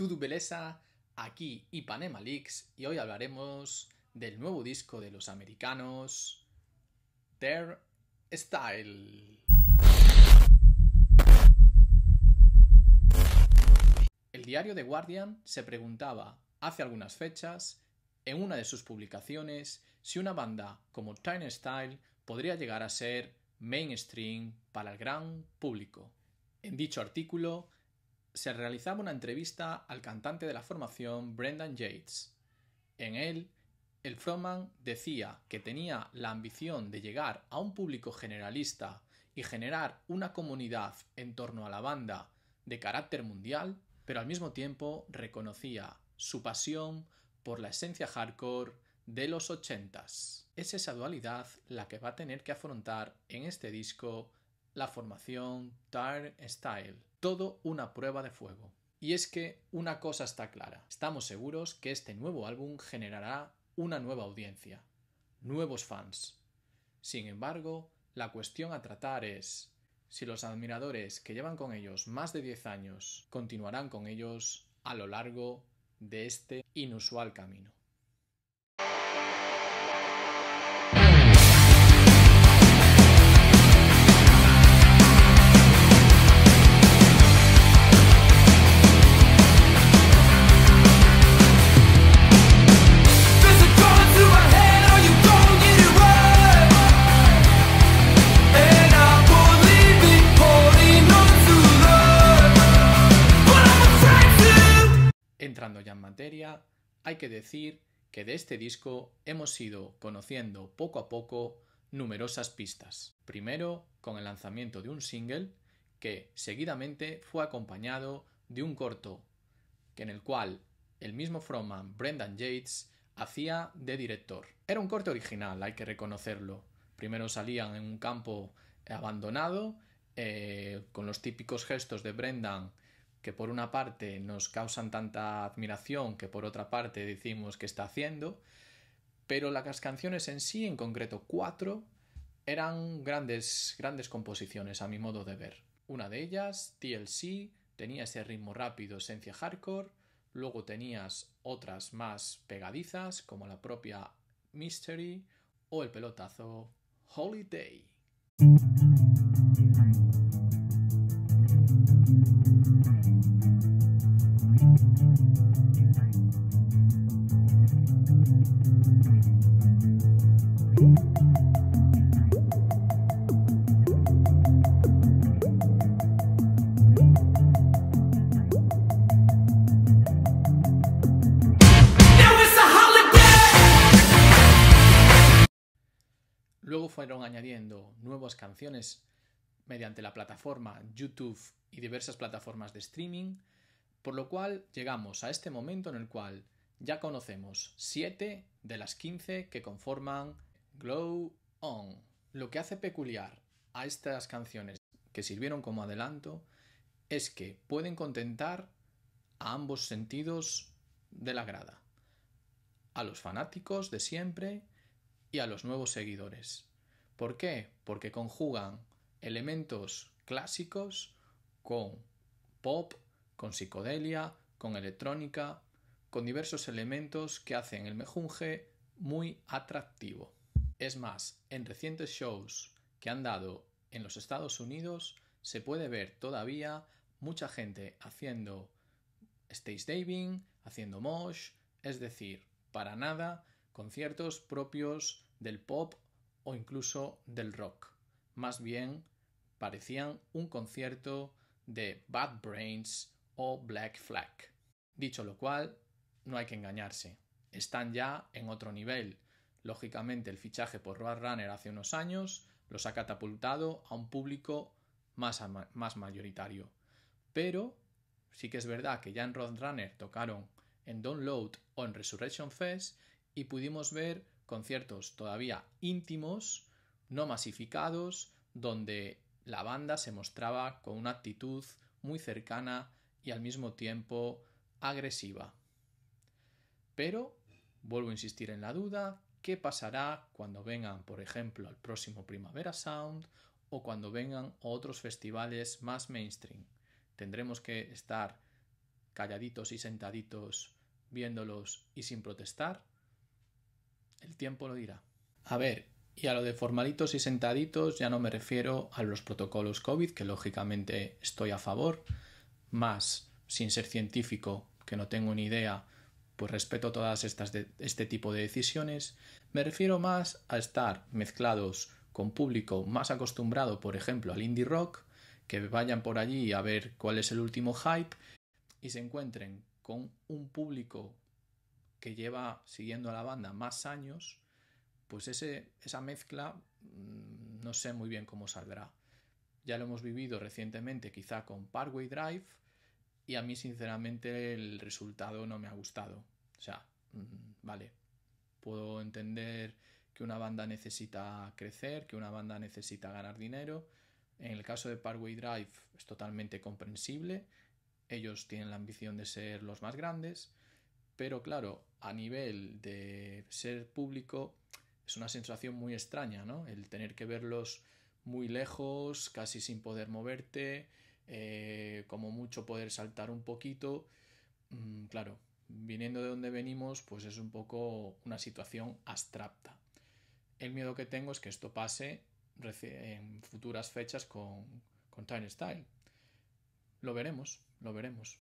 Tudu Beleza, aquí Ipanema Leaks y hoy hablaremos del nuevo disco de los americanos, Their Style. El diario The Guardian se preguntaba hace algunas fechas en una de sus publicaciones si una banda como Tiny Style podría llegar a ser mainstream para el gran público. En dicho artículo se realizaba una entrevista al cantante de la formación Brendan Yates. En él, el frontman decía que tenía la ambición de llegar a un público generalista y generar una comunidad en torno a la banda de carácter mundial, pero al mismo tiempo reconocía su pasión por la esencia hardcore de los ochentas. Es esa dualidad la que va a tener que afrontar en este disco la formación Tire Style. Todo una prueba de fuego. Y es que una cosa está clara, estamos seguros que este nuevo álbum generará una nueva audiencia, nuevos fans. Sin embargo, la cuestión a tratar es si los admiradores que llevan con ellos más de 10 años continuarán con ellos a lo largo de este inusual camino. ya en materia, hay que decir que de este disco hemos ido conociendo poco a poco numerosas pistas. Primero, con el lanzamiento de un single, que seguidamente fue acompañado de un corto, que en el cual el mismo frontman Brendan Yates hacía de director. Era un corte original, hay que reconocerlo. Primero salían en un campo abandonado, eh, con los típicos gestos de Brendan que por una parte nos causan tanta admiración que por otra parte decimos que está haciendo, pero las canciones en sí, en concreto cuatro, eran grandes, grandes composiciones a mi modo de ver. Una de ellas, TLC, tenía ese ritmo rápido, esencia hardcore, luego tenías otras más pegadizas, como la propia Mystery o el pelotazo Holiday. Luego fueron añadiendo nuevas canciones mediante la plataforma YouTube y diversas plataformas de streaming, por lo cual llegamos a este momento en el cual ya conocemos 7 de las 15 que conforman Glow On. Lo que hace peculiar a estas canciones que sirvieron como adelanto es que pueden contentar a ambos sentidos de la grada, a los fanáticos de siempre y a los nuevos seguidores. ¿Por qué? Porque conjugan elementos clásicos con pop, con psicodelia, con electrónica, con diversos elementos que hacen el mejunje muy atractivo. Es más, en recientes shows que han dado en los Estados Unidos se puede ver todavía mucha gente haciendo stage diving, haciendo mosh, es decir, para nada conciertos propios del pop o incluso del rock más bien parecían un concierto de Bad Brains o Black Flag. Dicho lo cual, no hay que engañarse. Están ya en otro nivel. Lógicamente el fichaje por Runner hace unos años los ha catapultado a un público más, mayoritario. Pero sí que es verdad que ya en Runner tocaron en Download o en Resurrection Fest y pudimos ver conciertos todavía íntimos no masificados, donde la banda se mostraba con una actitud muy cercana y al mismo tiempo agresiva. Pero, vuelvo a insistir en la duda, ¿qué pasará cuando vengan, por ejemplo, al próximo Primavera Sound o cuando vengan otros festivales más mainstream? ¿Tendremos que estar calladitos y sentaditos viéndolos y sin protestar? El tiempo lo dirá. A ver, y a lo de formalitos y sentaditos ya no me refiero a los protocolos COVID, que lógicamente estoy a favor, más sin ser científico, que no tengo ni idea, pues respeto todas estas de, este tipo de decisiones, me refiero más a estar mezclados con público más acostumbrado, por ejemplo, al indie rock, que vayan por allí a ver cuál es el último hype y se encuentren con un público que lleva siguiendo a la banda más años pues esa mezcla mm, no sé muy bien cómo saldrá. Ya lo hemos vivido recientemente quizá con Parkway Drive y a mí sinceramente el resultado no me ha gustado. O sea, mm, vale, puedo entender que una banda necesita crecer, que una banda necesita ganar dinero. En el caso de Parkway Drive es totalmente comprensible. Ellos tienen la ambición de ser los más grandes. Pero claro, a nivel de ser público, es una sensación muy extraña, ¿no? El tener que verlos muy lejos, casi sin poder moverte, eh, como mucho poder saltar un poquito. Mm, claro, viniendo de donde venimos, pues es un poco una situación abstracta. El miedo que tengo es que esto pase en futuras fechas con, con Time Style. Lo veremos, lo veremos.